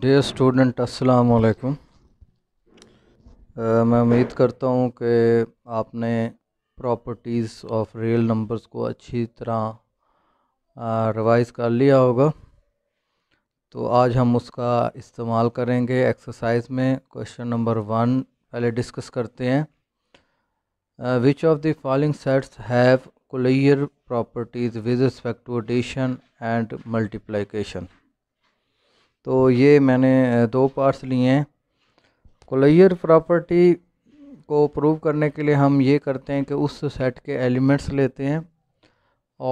Day student अस्सलाम वालेकुम मैं उम्मीद करता हूँ कि आपने प्रॉपर्टीज़ ऑफ रियल नंबर्स को अच्छी तरह रिवाइज uh, कर लिया होगा तो आज हम उसका इस्तेमाल करेंगे एक्सरसाइज में क्वेश्चन नंबर वन पहले डिस्कस करते हैं which of the following sets have closure properties with respect to addition and multiplication तो ये मैंने दो पार्ट्स लिए हैं कोलैर प्रॉपर्टी को प्रूव करने के लिए हम ये करते हैं कि उस सेट के एलिमेंट्स लेते हैं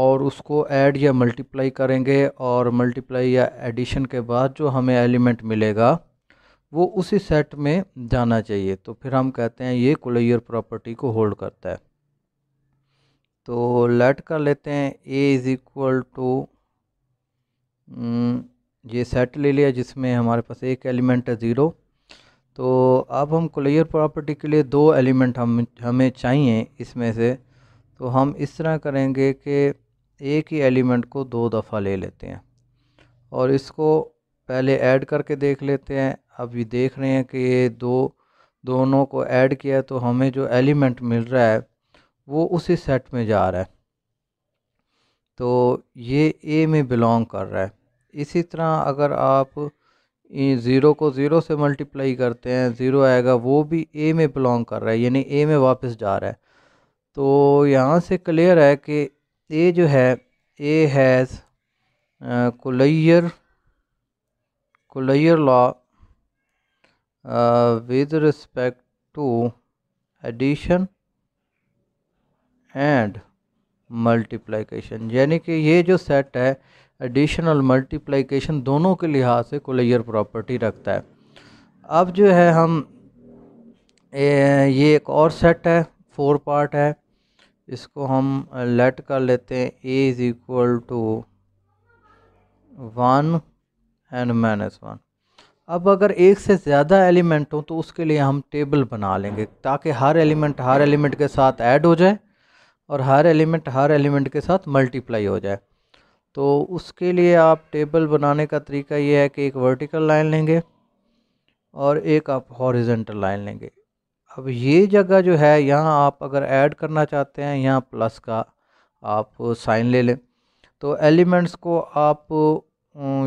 और उसको ऐड या मल्टीप्लाई करेंगे और मल्टीप्लाई या एडिशन के बाद जो हमें एलिमेंट मिलेगा वो उसी सेट में जाना चाहिए तो फिर हम कहते हैं ये कोलैर प्रॉपर्टी को होल्ड करता है तो लेट कर लेते हैं ए इज़ इक्वल टू ये सेट ले लिया जिसमें हमारे पास एक एलिमेंट है ज़ीरो तो अब हम क्लियर प्रॉपर्टी के लिए दो एलिमेंट हम हमें चाहिए इसमें से तो हम इस तरह करेंगे कि एक ही एलिमेंट को दो दफ़ा ले लेते हैं और इसको पहले ऐड करके देख लेते हैं अब ये देख रहे हैं कि ये दो दोनों को ऐड किया तो हमें जो एलिमेंट मिल रहा है वो उसी सेट में जा रहा है तो ये ए में बिलोंग कर रहा है इसी तरह अगर आप ज़ीरो को ज़ीरो से मल्टीप्लाई करते हैं ज़ीरो आएगा वो भी ए में बिलोंग कर रहा है यानी ए में वापस जा रहा है तो यहाँ से क्लियर है कि ए जो है A has closure closure law with respect to addition and multiplication यानी कि ये जो सेट है एडिशन और मल्टीप्लिकेशन दोनों के लिहाज से कोलेयर प्रॉपर्टी रखता है अब जो है हम ए, ये एक और सेट है फोर पार्ट है इसको हम लेट कर लेते हैं A is equal to one and minus one अब अगर एक से ज़्यादा एलिमेंट हो तो उसके लिए हम टेबल बना लेंगे ताकि हर एलिमेंट हर एलिमेंट के साथ ऐड हो जाए और हर एलिमेंट हर एलिमेंट के साथ मल्टीप्लाई हो जाए तो उसके लिए आप टेबल बनाने का तरीका ये है कि एक वर्टिकल लाइन लेंगे और एक आप हॉरिजेंटल लाइन लेंगे अब ये जगह जो है यहाँ आप अगर ऐड करना चाहते हैं यहाँ प्लस का आप साइन ले लें तो एलिमेंट्स को आप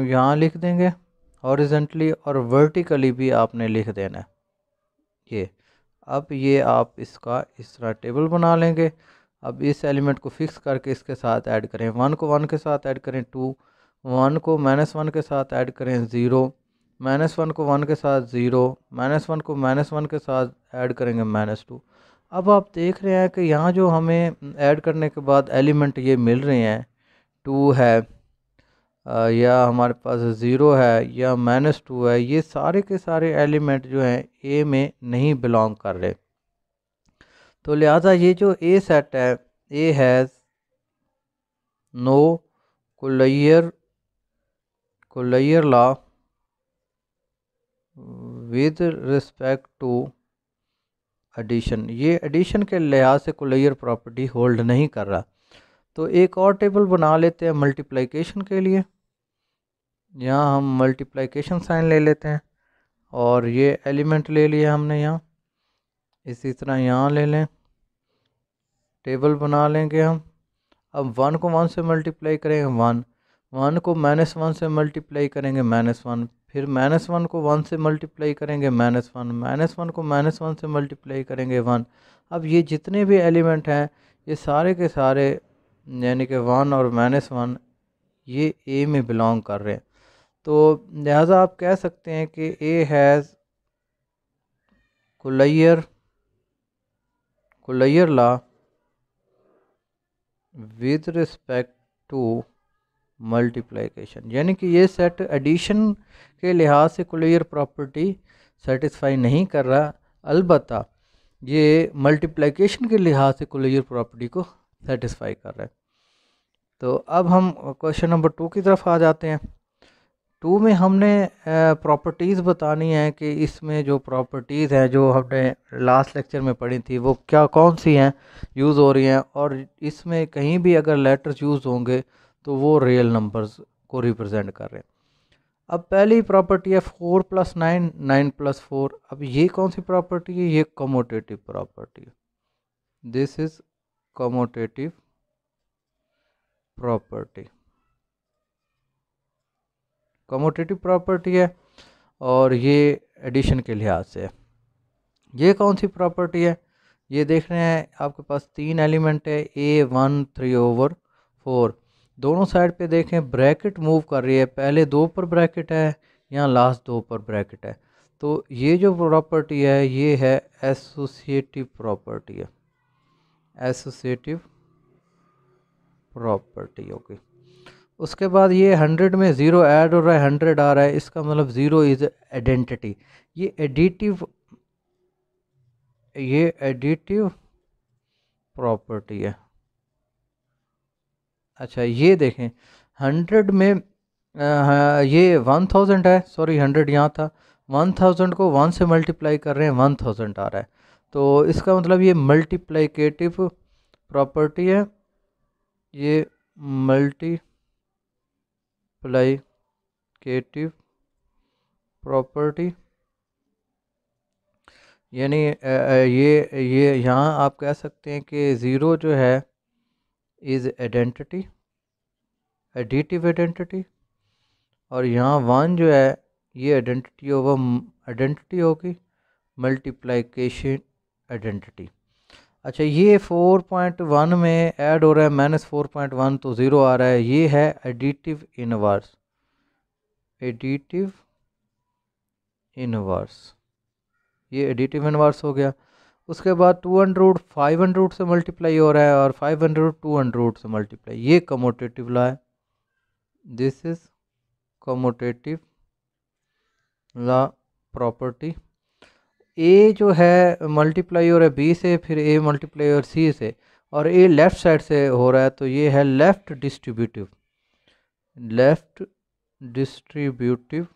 यहाँ लिख देंगे हॉरिजेंटली और वर्टिकली भी आपने लिख देना है ये अब ये आप इसका इस तरह टेबल बना लेंगे अब इस एलिमेंट को फिक्स करके इसके साथ ऐड करें वन को वन के साथ ऐड करें टू वन को माइनस वन के साथ ऐड करें ज़ीरो माइनस वन को वन के साथ ज़ीरो माइनस वन को माइनस वन के साथ ऐड करेंगे माइनस टू अब आप देख रहे हैं कि यहाँ जो हमें ऐड करने के बाद एलिमेंट ये मिल रहे हैं टू है या हमारे पास ज़ीरो है या माइनस टू है ये सारे के सारे एलिमेंट जो हैं ए में नहीं बिलोंग कर रहे तो लिहाजा ये जो ए सेट है A has no closure closure law with respect to addition ये एडिशन के लिहाज से कोलर प्रॉपर्टी होल्ड नहीं कर रहा तो एक और टेबल बना लेते हैं मल्टीप्लिकेशन के लिए यहाँ हम मल्टीप्लिकेशन साइन ले लेते हैं और ये एलिमेंट ले लिए हमने यहाँ इसी तरह यहाँ ले लें टेबल बना लेंगे हम अब वन को वन से मल्टीप्लाई करेंगे वन वन को माइनस वन से मल्टीप्लाई करेंगे माइनस वन फिर माइनस वन को वन से मल्टीप्लाई करेंगे माइनस वन माइनस वन को माइनस वन से मल्टीप्लाई करेंगे वन अब ये जितने भी एलिमेंट हैं ये सारे के सारे यानी कि वन और माइनस वन ये ए में बिलोंग कर रहे हैं तो लिहाजा आप कह सकते हैं कि A has closure closure law with respect to multiplication यानी कि ये सेट एडिशन के लिहाज से क्लियर प्रॉपर्टी सेटिस्फाई नहीं कर रहा अलबत् ये मल्टीप्लिकेशन के लिहाज से क्लियर प्रॉपर्टी को सेटिस्फाई कर रहा है तो अब हम क्वेश्चन नंबर टू की तरफ आ जाते हैं टू में हमने प्रॉपर्टीज़ बतानी है कि इसमें जो प्रॉपर्टीज़ हैं जो हमने लास्ट लेक्चर में पढ़ी थी वो क्या कौन सी हैं यूज़ हो रही हैं और इसमें कहीं भी अगर लेटर्स यूज़ होंगे तो वो रियल नंबर्स को रिप्रेजेंट कर रहे हैं अब पहली प्रॉपर्टी है four plus nine nine plus four अब ये कौन सी प्रॉपर्टी है ये commutative property this is commutative property commutative property है और ये एडिशन के लिहाज से है ये कौन सी प्रॉपर्टी है ये देख रहे हैं आपके पास तीन एलिमेंट है A one three over four दोनों साइड पे देखें ब्रैकेट मूव कर रही है पहले दो पर ब्रैकेट है या लास्ट दो पर ब्रैकेट है तो ये जो प्रॉपर्टी है ये है एसोसिएटिव प्रॉपर्टी है एसोसिएटिव प्रॉपर्टी ओके okay. उसके बाद ये हंड्रेड में ज़ीरो ऐड हो रहा है हंड्रेड आ रहा है इसका मतलब ज़ीरो इज़ आइडेंटिटी ये एडिटिव ये एडिटिव प्रॉपर्टी है अच्छा ये देखें हंड्रेड में आ, हाँ, ये वन थाउजेंड है सॉरी हंड्रेड यहाँ था वन थाउजेंड को वन से मल्टीप्लाई कर रहे हैं वन थाउजेंड आ रहा है तो इसका मतलब ये मल्टीप्लाइकेटिव प्रॉपर्टी है ये मल्टी एप्लाइकेटिव प्रॉपर्टी यानी ये ये यहाँ आप कह सकते हैं कि ज़ीरो जो है इज़ आइडेंटिटी एडिटिव आइडेंटिटी और यहाँ वन जो है ये आइडेंटिटी होगा आइडेंटिटी होगी मल्टीप्लाइकेशन आइडेंटिटी अच्छा ये फ़ोर पॉइंट वन में ऐड हो रहा है माइनस फोर पॉइंट वन तो ज़ीरो आ रहा है ये है एडिटिव इनवर्स एडिटिव इनवर्स ये एडिटिव इनवर्स हो गया उसके बाद टू हंड्रूड फाइव हंड्रूड से मल्टीप्लाई हो रहा है और फाइव हंड्रूड टू हंड्रूड से मल्टीप्लाई ये कमोटेटिव लॉ है this is commutative law property A जो है मल्टीप्लाई हो रहा है बी से फिर ए मल्टीप्लाई और सी से और ए लेफ़्ट साइड से हो रहा है तो ये है left distributive left distributive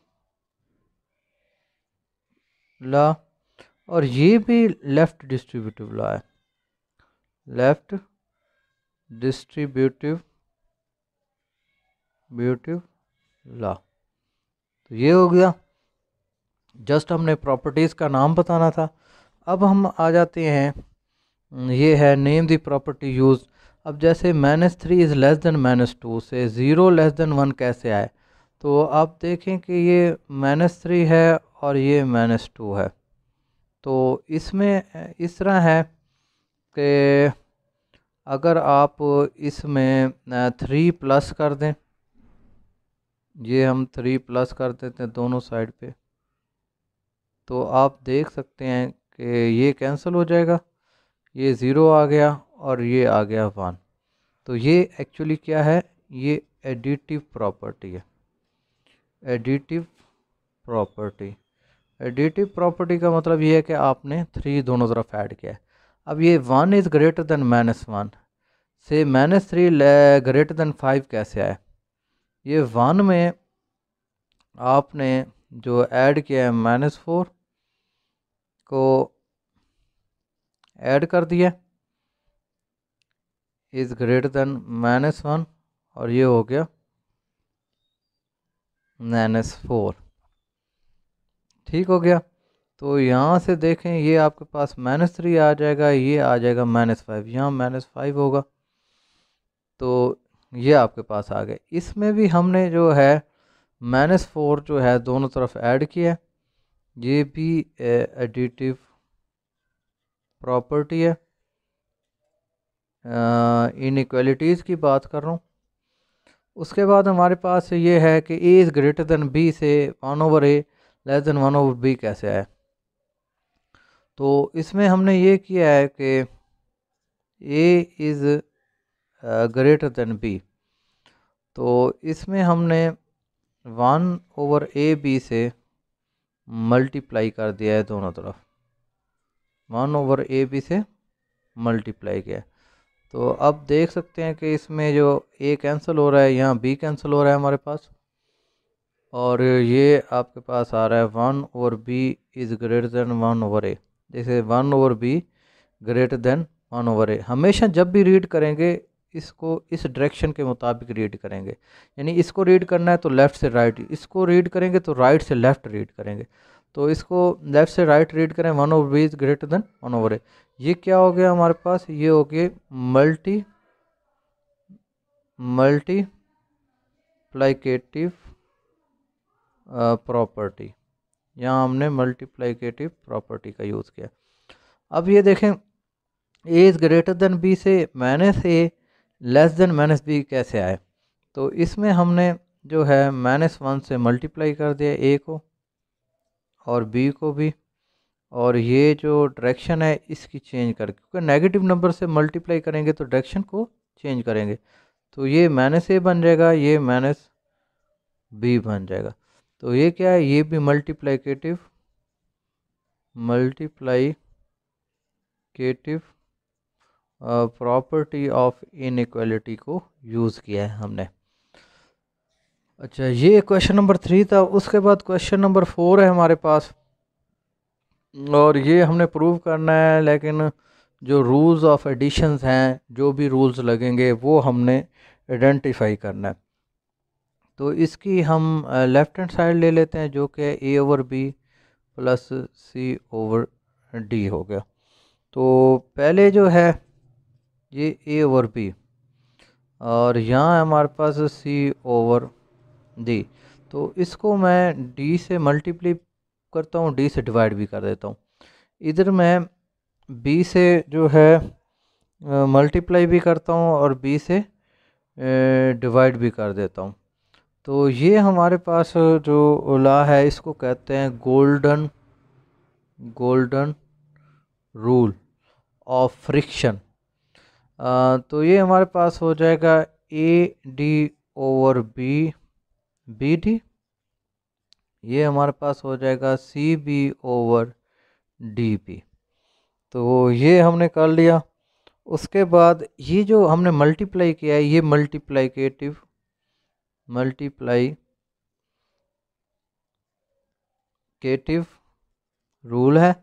law और ये भी लेफ़्ट डिस्ट्रीब्यूटिव ला है लेफ़्ट डिस्ट्रीब्यूटिव ब्यूटिव ला तो ये हो गया जस्ट हमने प्रॉपर्टीज़ का नाम बताना था अब हम आ जाते हैं ये है नेम दी प्रॉपर्टी यूज़ अब जैसे minus three is less than minus two से ज़ीरो लेस देन वन कैसे आए तो आप देखें कि ये माइनस थ्री है और ये माइनस टू है तो इसमें इस तरह है कि अगर आप इसमें थ्री प्लस कर दें ये हम थ्री प्लस कर देते हैं दोनों साइड पे तो आप देख सकते हैं कि ये कैंसिल हो जाएगा ये ज़ीरो आ गया और ये आ गया वन तो ये एक्चुअली क्या है ये एडिटिव प्रॉपर्टी है एडिटिव प्रॉपर्टी एडिटिव प्रॉपर्टी का मतलब ये है कि आपने थ्री दोनों तरफ ऐड किया है अब ये one is greater than minus one से minus three greater than five कैसे आए ये वन में आपने जो ऐड किया है माइनस फोर को ऐड कर दिया is greater than minus one और ये हो गया माइनस फोर ठीक हो गया तो यहाँ से देखें ये आपके पास माइनस थ्री आ जाएगा ये आ जाएगा माइनस फाइव यहाँ माइनस फाइव होगा तो ये आपके पास आ गए इसमें भी हमने जो है माइनस फोर जो है दोनों तरफ ऐड किया ये भी एडिटिव प्रॉपर्टी है इक्वलिटीज़ की बात कर रहा हूँ उसके बाद हमारे पास ये है कि A is greater than B से one over A less than one over B कैसे आए तो इसमें हमने ये किया है कि A is greater than B तो इसमें हमने वन ओवर ए बी से मल्टीप्लाई कर दिया है दोनों तरफ वन ओवर ए बी से मल्टीप्लाई किया तो अब देख सकते हैं कि इसमें जो ए कैंसिल हो रहा है यहाँ बी कैंसिल हो रहा है हमारे पास और ये आपके पास आ रहा है one over B is greater than one over A जैसे one over B greater than one over A हमेशा जब भी रीड करेंगे इसको इस डायरेक्शन के मुताबिक रीड करेंगे यानी इसको रीड करना है तो लेफ़्ट से राइट इसको रीड करेंगे तो राइट से लेफ़्ट रीड करेंगे तो इसको लेफ़्ट से राइट रीड करें one over B is greater than one over A ये क्या हो गया हमारे पास ये हो गया मल्टी मल्टी मल्टीप्लाइकेटिव प्रॉपर्टी यहाँ हमने मल्टीप्लाइकेटिव प्रॉपर्टी का यूज़ किया अब ये देखें A is greater than B से minus A less than minus B कैसे आए तो इसमें हमने जो है माइनस वन से मल्टीप्लाई कर दिया ए को और बी को भी और ये जो डायरेक्शन है इसकी चेंज कर क्योंकि नेगेटिव नंबर से मल्टीप्लाई करेंगे तो डायरेक्शन को चेंज करेंगे तो ये माइनस ए बन जाएगा ये माइनस बी बन जाएगा तो ये क्या है ये भी multiplicative multiplicative property of inequality को यूज़ किया है हमने अच्छा ये क्वेश्चन नंबर थ्री था उसके बाद क्वेश्चन नंबर फोर है हमारे पास और ये हमने प्रूव करना है लेकिन जो रूल्स ऑफ एडिशंस हैं जो भी रूल्स लगेंगे वो हमने आइडेंटिफाई करना है तो इसकी हम लेफ़्ट हैंड साइड ले लेते हैं जो कि A over B plus C over D हो गया तो पहले जो है ये ए ओवर पी और यहाँ हमारे पास सी ओवर डी तो इसको मैं डी से मल्टीप्ली करता हूँ डी से डिवाइड भी कर देता हूँ इधर मैं बी से जो है मल्टीप्लाई भी करता हूँ और बी से डिवाइड भी कर देता हूँ तो ये हमारे पास जो ला है इसको कहते हैं golden golden rule of fraction तो ये हमारे पास हो जाएगा A D over B B D ये हमारे पास हो जाएगा C B over D B तो ये हमने कर लिया उसके बाद ये जो हमने मल्टीप्लाई किया है ये मल्टीप्लाइकेटिव मल्टीप्लाई केटिव रूल है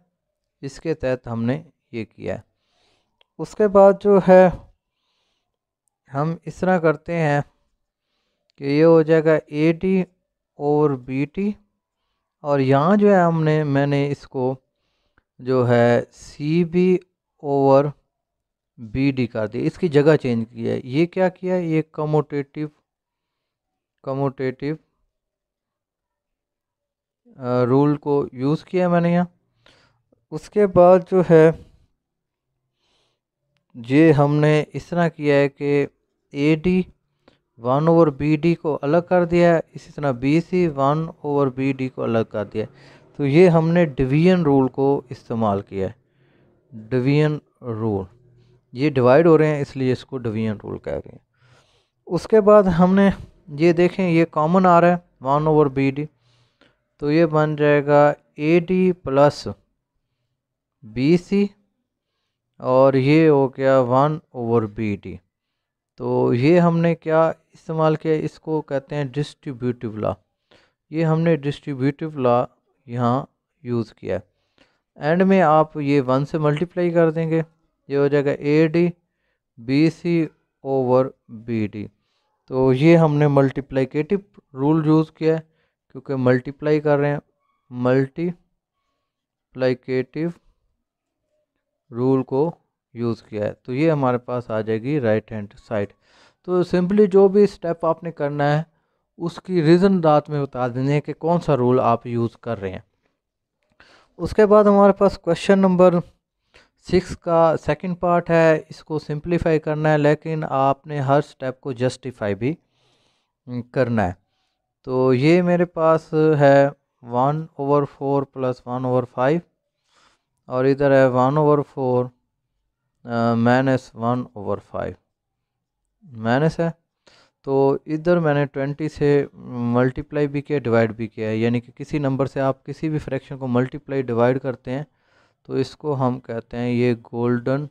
इसके तहत हमने ये किया है उसके बाद जो है हम इस तरह करते हैं कि ये हो जाएगा ए टी और बी टी और यहाँ जो है हमने मैंने इसको जो है C B over B D कर दिया इसकी जगह चेंज की है ये क्या किया ये कमोटेटिव कमोटेटिव रूल को यूज़ किया मैंने यहाँ उसके बाद जो है ये हमने इस तरह किया है कि A D one over B D को अलग कर दिया है इसी तरह B C one over B D को अलग कर दिया है तो ये हमने डिवीजन रूल को इस्तेमाल किया है डिवीजन रूल ये डिवाइड हो रहे हैं इसलिए इसको डिवीजन रूल कह रहे हैं उसके बाद हमने ये देखें ये कॉमन आ रहा है वन ओवर बी डी तो ये बन जाएगा A D plus B C और ये हो गया वन ओवर बी डी तो ये हमने क्या इस्तेमाल किया इसको कहते हैं डिस्ट्रीब्यूटिव लॉ ये हमने डिस्ट्रीब्यूटिव लॉ यहाँ यूज़ किया एंड में आप ये वन से मल्टीप्लाई कर देंगे ये हो जाएगा A D B C over B D तो ये हमने मल्टीप्लाइकेटिव रूल यूज़ किया है क्योंकि मल्टीप्लाई कर रहे हैं मल्टीप्लाइकेटिव रूल को यूज़ किया है तो ये हमारे पास आ जाएगी राइट हैंड साइड तो सिंपली जो भी स्टेप आपने करना है उसकी रीज़न रात में बता देने कि कौन सा रूल आप यूज़ कर रहे हैं उसके बाद हमारे पास क्वेश्चन नंबर सिक्स का सेकंड पार्ट है इसको सिंपलीफाई करना है लेकिन आपने हर स्टेप को जस्टिफाई भी करना है तो ये मेरे पास है one over four plus one over five और इधर है one over four minus one over five minus है तो इधर मैंने ट्वेंटी से मल्टीप्लाई भी किया डिवाइड भी किया है यानी कि किसी नंबर से आप किसी भी फ्रैक्शन को मल्टीप्लाई डिवाइड करते हैं तो इसको हम कहते हैं ये गोल्डन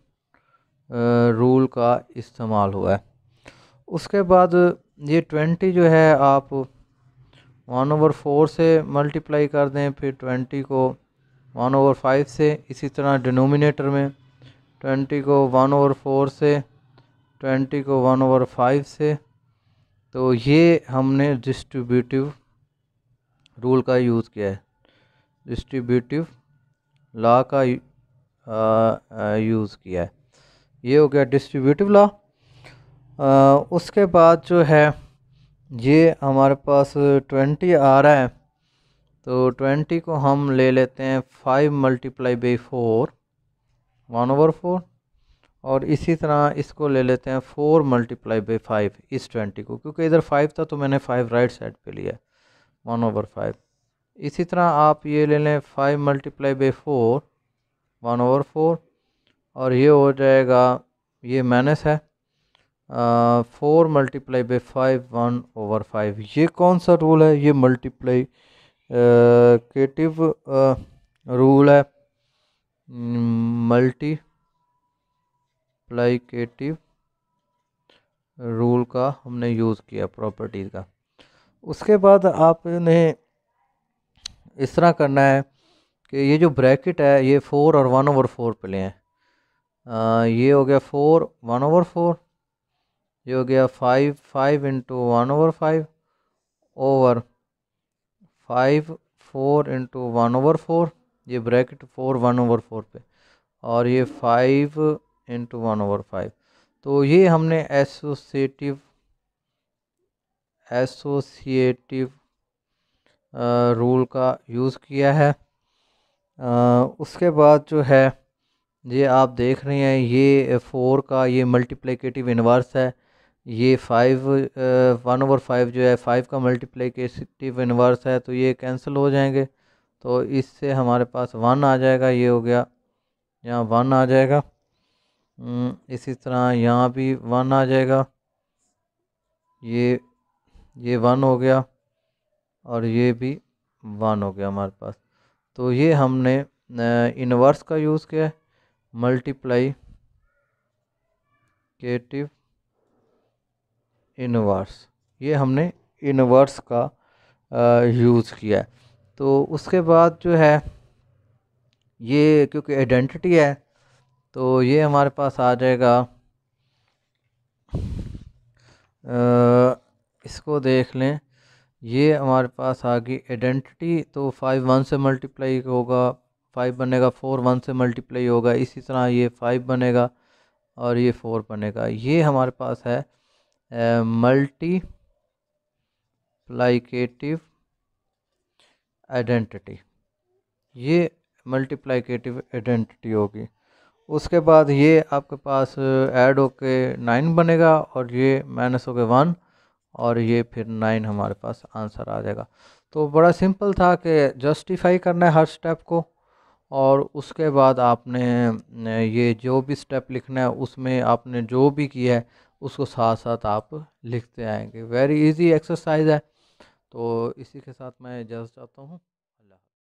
रूल uh, का इस्तेमाल हुआ है उसके बाद ये ट्वेंटी जो है आप वन ओवर फोर से मल्टीप्लाई कर दें फिर ट्वेंटी को वन ओवर फाइव से इसी तरह डिनोमिनेटर में ट्वेंटी को वन ओवर फोर से ट्वेंटी को वन ओवर फाइव से तो ये हमने डिस्ट्रीब्यूटिव रूल का यूज़ किया है डिस्ट्रीब्यूटिव लॉ का यूज़ किया है ये हो गया डिस्ट्रीब्यूटिव लॉ उसके बाद जो है ये हमारे पास ट्वेंटी आ रहा है तो ट्वेंटी को हम ले लेते हैं five multiply by four one over four और इसी तरह इसको ले लेते हैं फोर मल्टीप्लाई बाई फाइव इस ट्वेंटी को क्योंकि इधर फाइव था तो मैंने फाइव राइट साइड पे लिया वन ओवर फाइव इसी तरह आप ये ले लें five multiply by four one over four और ये हो जाएगा ये माइनस है four multiply by five one over five ये कौन सा रूल है ये मल्टीप्लाई क्रिएटिव रूल uh, है मल्टी mm, रूल का हमने यूज़ किया प्रॉपर्टीज़ का उसके बाद आपने इस तरह करना है कि ये जो ब्रैकेट है ये फ़ोर और वन ओवर फोर पे लें ये हो गया फ़ोर वन ओवर फोर ये हो गया five five into one over five over five four into one over four ये bracket four one over four पे और ये five into one over five तो ये हमने एसोसिएटिव एसोसिएटिव रूल का यूज़ किया है आ, उसके बाद जो है ये आप देख रहे हैं ये फोर का ये मल्टीप्लिकेटिव इनवर्स है ये फाइव वन ओवर फाइव जो है फाइव का मल्टीप्लिकेटिव इन्वर्स है तो ये कैंसिल हो जाएंगे तो इससे हमारे पास वन आ जाएगा ये हो गया यहाँ वन आ जाएगा हम्म, इसी तरह यहाँ भी वन आ जाएगा ये ये वन हो गया और ये भी वन हो गया हमारे पास तो ये हमने इनवर्स का यूज़ किया मल्टीप्लाई केटिव इनवर्स ये हमने इनवर्स का यूज़ किया है तो उसके बाद जो है ये क्योंकि आइडेंटिटी है तो ये हमारे पास आ जाएगा आ, इसको देख लें ये हमारे पास आ गई आइडेंटिटी तो फाइव वन से मल्टीप्लाई होगा फाइव बनेगा फोर वन से मल्टीप्लाई होगा इसी तरह ये फाइव बनेगा और ये फोर बनेगा ये हमारे पास है मल्टीप्लाइकेटिव आइडेंटिटी ये मल्टीप्लाइकेटिव आइडेंटिटी होगी उसके बाद ये आपके पास ऐड होके नाइन बनेगा और ये माइनस होके वन और ये फिर नाइन हमारे पास आंसर आ जाएगा तो बड़ा सिंपल था कि जस्टिफाई करना है हर स्टेप को और उसके बाद आपने ये जो भी स्टेप लिखना है उसमें आपने जो भी किया है उसको साथ साथ आप लिखते आएंगे वेरी इजी एक्सरसाइज है तो इसी के साथ मैं इजाज़त चाहता हूँ